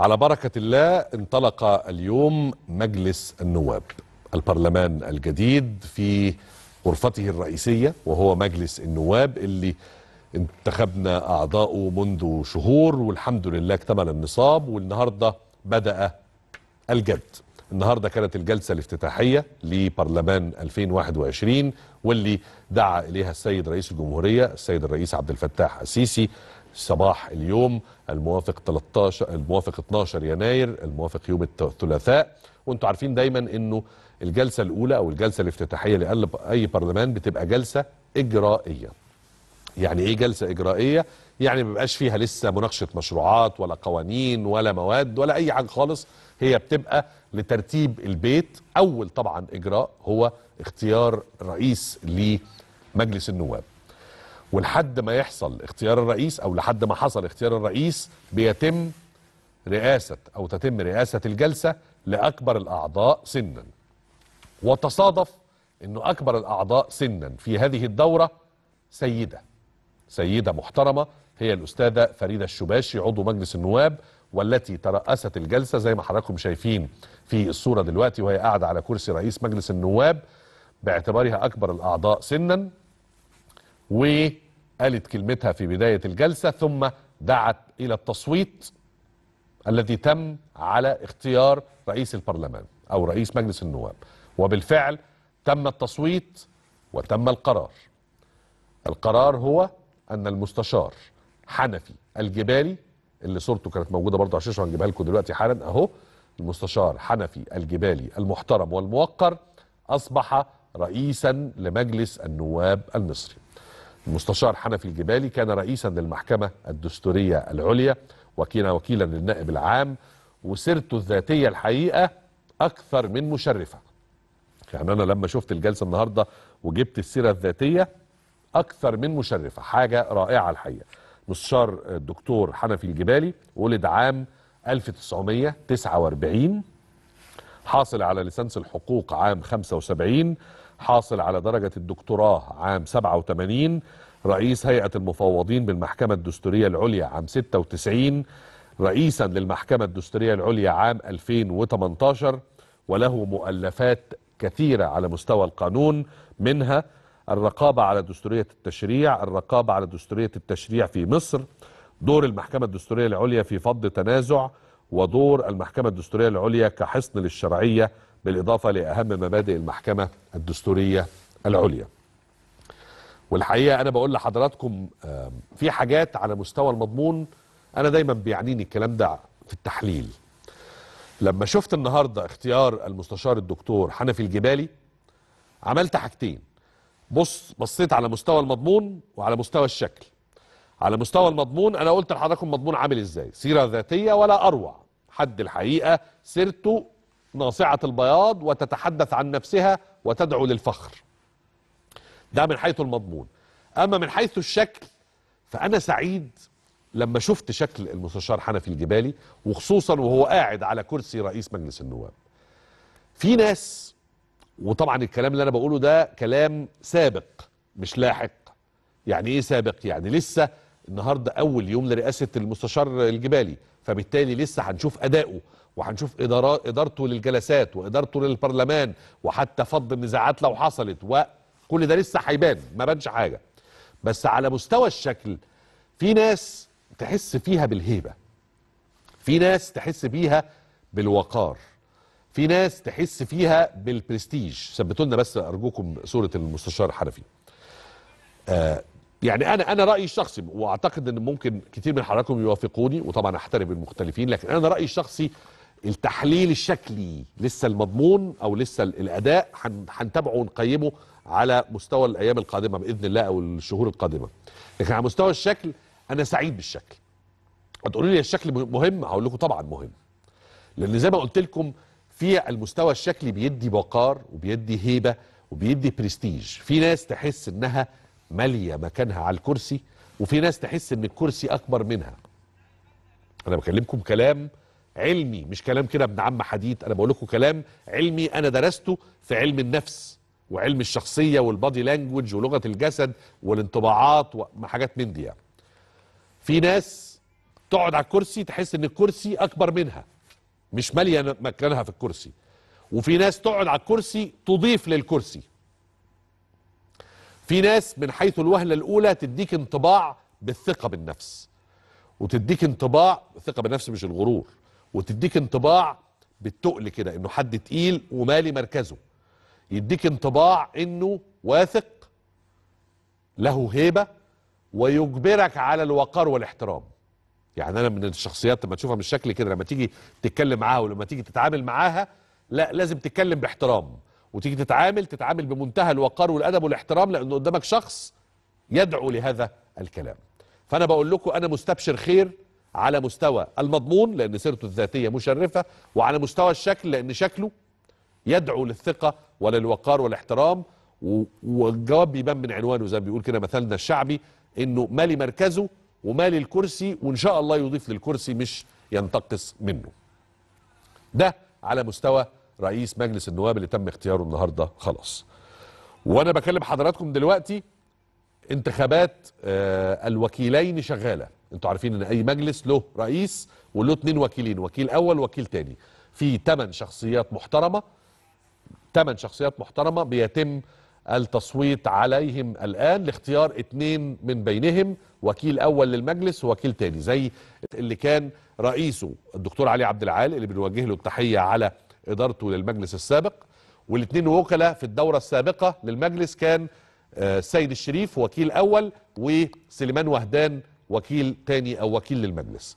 على بركة الله انطلق اليوم مجلس النواب البرلمان الجديد في غرفته الرئيسية وهو مجلس النواب اللي انتخبنا أعضاؤه منذ شهور والحمد لله اكتمل النصاب والنهاردة بدأ الجد النهاردة كانت الجلسة الافتتاحية لبرلمان 2021 واللي دعا إليها السيد رئيس الجمهورية السيد الرئيس عبد الفتاح السيسي صباح اليوم الموافق 13 الموافق 12 يناير الموافق يوم الثلاثاء وانتم عارفين دايما انه الجلسه الاولى او الجلسه الافتتاحيه لاي برلمان بتبقى جلسه اجرائيه يعني ايه جلسه اجرائيه يعني ما بيبقاش فيها لسه مناقشه مشروعات ولا قوانين ولا مواد ولا اي حاجه خالص هي بتبقى لترتيب البيت اول طبعا اجراء هو اختيار رئيس لمجلس النواب ولحد ما يحصل اختيار الرئيس او لحد ما حصل اختيار الرئيس بيتم رئاسة او تتم رئاسة الجلسة لاكبر الاعضاء سنا وتصادف انه اكبر الاعضاء سنا في هذه الدورة سيدة سيدة محترمة هي الاستاذة فريدة الشباشي عضو مجلس النواب والتي ترأست الجلسة زي ما حضراتكم شايفين في الصورة دلوقتي وهي قاعدة على كرسي رئيس مجلس النواب باعتبارها أكبر الأعضاء سنا وقالت كلمتها في بداية الجلسة ثم دعت إلى التصويت الذي تم على اختيار رئيس البرلمان أو رئيس مجلس النواب وبالفعل تم التصويت وتم القرار القرار هو أن المستشار حنفي الجبالي اللي صورته كانت موجودة برضو على الشاشة وهنجيبها لكم دلوقتي حالا أهو المستشار حنفي الجبالي المحترم والموقر أصبح رئيسا لمجلس النواب المصري المستشار حنفي الجبالي كان رئيسا للمحكمة الدستورية العليا وكان وكيلا للنائب العام وسيرته الذاتية الحقيقة أكثر من مشرفة يعني أنا لما شفت الجلسة النهاردة وجبت السيرة الذاتية أكثر من مشرفة حاجة رائعة الحقيقة مستشار الدكتور حنفي الجبالي ولد عام 1949 حاصل على ليسانس الحقوق عام 75 حاصل على درجة الدكتوراه عام 87 رئيس هيئة المفوضين بالمحكمة الدستورية العليا عام 96 رئيسا للمحكمة الدستورية العليا عام 2018 وله مؤلفات كثيرة على مستوى القانون منها الرقابة على دستورية التشريع الرقابة على دستورية التشريع في مصر دور المحكمة الدستورية العليا في فض تنازع ودور المحكمة الدستورية العليا كحصن للشرعية بالإضافة لأهم مبادئ المحكمة الدستورية العليا والحقيقة أنا بقول لحضراتكم في حاجات على مستوى المضمون أنا دايما بيعنيني الكلام ده في التحليل لما شفت النهاردة اختيار المستشار الدكتور حنفي الجبالي عملت حاجتين بص بصيت على مستوى المضمون وعلى مستوى الشكل على مستوى المضمون انا قلت لحضراتكم مضمون عامل ازاي سيره ذاتيه ولا اروع حد الحقيقه سيرته ناصعه البياض وتتحدث عن نفسها وتدعو للفخر ده من حيث المضمون اما من حيث الشكل فانا سعيد لما شفت شكل المستشار حنفي الجبالي وخصوصا وهو قاعد على كرسي رئيس مجلس النواب في ناس وطبعا الكلام اللي انا بقوله ده كلام سابق مش لاحق يعني ايه سابق يعني لسه النهارده اول يوم لرئاسه المستشار الجبالي فبالتالي لسه هنشوف اداؤه وهنشوف ادارته للجلسات وادارته للبرلمان وحتى فض النزاعات لو حصلت وكل ده لسه هيبان ما بانش حاجه بس على مستوى الشكل في ناس تحس فيها بالهيبه في ناس تحس بيها بالوقار في ناس تحس فيها بالبرستيج ثبتوا لنا بس ارجوكم صوره المستشار الحنفي آه يعني انا انا رايي الشخصي واعتقد ان ممكن كتير من حضراتكم يوافقوني وطبعا احترم المختلفين لكن انا رايي الشخصي التحليل الشكلي لسه المضمون او لسه الاداء هنتابعه ونقيمه على مستوى الايام القادمه باذن الله او الشهور القادمه لكن على مستوى الشكل انا سعيد بالشكل هتقولوا لي الشكل مهم هقول لكم طبعا مهم لان زي ما قلت لكم في المستوى الشكلي بيدي وقار وبيدي هيبه وبيدي برستيج في ناس تحس انها ماليه مكانها على الكرسي وفي ناس تحس ان الكرسي اكبر منها انا بكلمكم كلام علمي مش كلام كده ابن عم حديد انا بقول لكم كلام علمي انا درسته في علم النفس وعلم الشخصيه والبادي لانجوج ولغه الجسد والانطباعات وحاجات من دي يعني. في ناس تقعد على الكرسي تحس ان الكرسي اكبر منها مش ماليه مكانها في الكرسي وفي ناس تقعد على الكرسي تضيف للكرسي في ناس من حيث الوهله الاولى تديك انطباع بالثقه بالنفس وتديك انطباع الثقه بالنفس مش الغرور وتديك انطباع بالتقل كده انه حد تقيل ومالي مركزه يديك انطباع انه واثق له هيبه ويجبرك على الوقار والاحترام يعني انا من الشخصيات لما تشوفها من الشكل كده لما تيجي تتكلم معاها ولما تيجي تتعامل معاها لا لازم تتكلم باحترام وتيجي تتعامل تتعامل بمنتهى الوقار والادب والاحترام لانه قدامك شخص يدعو لهذا الكلام فانا بقول لكم انا مستبشر خير على مستوى المضمون لان سيرته الذاتيه مشرفه وعلى مستوى الشكل لان شكله يدعو للثقه وللوقار والاحترام والجواب بيبان من عنوانه زي ما بيقول كده مثلنا الشعبي انه مالي مركزه ومالي الكرسي وان شاء الله يضيف للكرسي مش ينتقص منه ده على مستوى رئيس مجلس النواب اللي تم اختياره النهارده خلاص وانا بكلم حضراتكم دلوقتي انتخابات آه، الوكيلين شغاله انتوا عارفين ان اي مجلس له رئيس وله اثنين وكيلين وكيل اول وكيل ثاني. في ثمان شخصيات محترمه ثمان شخصيات محترمه بيتم التصويت عليهم الان لاختيار اثنين من بينهم وكيل اول للمجلس ووكيل ثاني زي اللي كان رئيسه الدكتور علي عبد العال اللي بنوجه له التحيه على ادارته للمجلس السابق والاثنين وكلاء في الدوره السابقه للمجلس كان السيد آه، الشريف وكيل اول وسليمان وهدان وكيل ثاني او وكيل للمجلس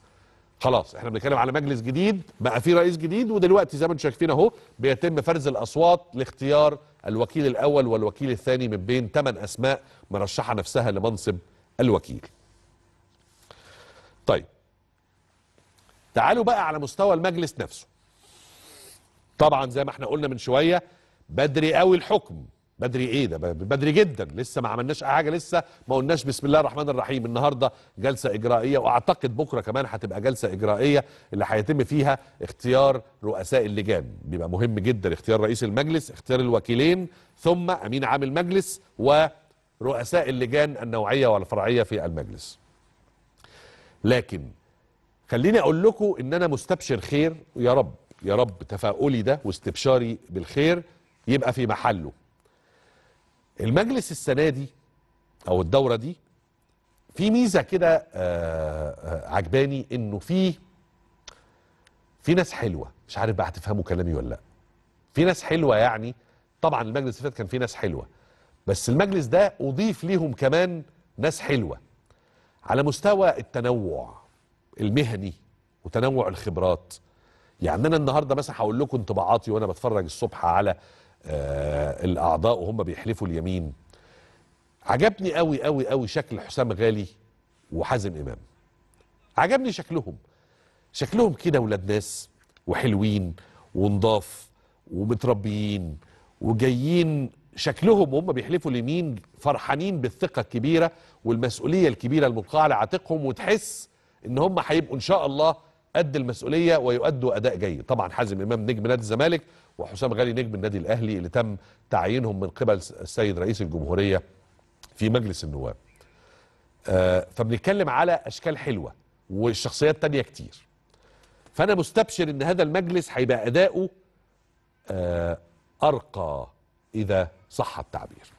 خلاص احنا بنتكلم على مجلس جديد بقى فيه رئيس جديد ودلوقتي زي ما انتم شايفين اهو بيتم فرز الاصوات لاختيار الوكيل الاول والوكيل الثاني من بين ثمان اسماء مرشحه نفسها لمنصب الوكيل. طيب تعالوا بقى على مستوى المجلس نفسه. طبعا زي ما احنا قلنا من شويه بدري قوي الحكم بدري ايه ده بدري جدا لسه ما عملناش حاجه لسه ما قلناش بسم الله الرحمن الرحيم النهارده جلسه اجرائيه واعتقد بكره كمان هتبقى جلسه اجرائيه اللي هيتم فيها اختيار رؤساء اللجان بيبقى مهم جدا اختيار رئيس المجلس اختيار الوكيلين ثم امين عام المجلس ورؤساء اللجان النوعيه والفرعيه في المجلس لكن خليني اقول لكم ان انا مستبشر خير يا رب يا رب تفاؤلي ده واستبشاري بالخير يبقى في محله المجلس السنة دي أو الدورة دي في ميزة كده آه، آه، عجباني إنه في في ناس حلوة مش عارف بقى هتفهموا كلامي ولا لأ في ناس حلوة يعني طبعا المجلس اللي فات كان في ناس حلوة بس المجلس ده أضيف ليهم كمان ناس حلوة على مستوى التنوع المهني وتنوع الخبرات يعني انا النهارده مثلا هقول لكم انطباعاتي وانا بتفرج الصبح على آه الاعضاء وهم بيحلفوا اليمين عجبني قوي قوي قوي شكل حسام غالي وحازم امام عجبني شكلهم شكلهم كده ولاد ناس وحلوين ونضاف ومتربيين وجايين شكلهم وهم بيحلفوا اليمين فرحانين بالثقه الكبيره والمسؤوليه الكبيره الملقاه على عاتقهم وتحس ان هم هيبقوا ان شاء الله قد المسؤوليه ويؤدوا اداء جيد طبعا حازم امام نجم نادي الزمالك وحسام غالي نجم النادي الاهلي اللي تم تعيينهم من قبل السيد رئيس الجمهوريه في مجلس النواب آه فبنتكلم على اشكال حلوه والشخصيات تانية كتير فانا مستبشر ان هذا المجلس هيبقى اداؤه آه ارقى اذا صح التعبير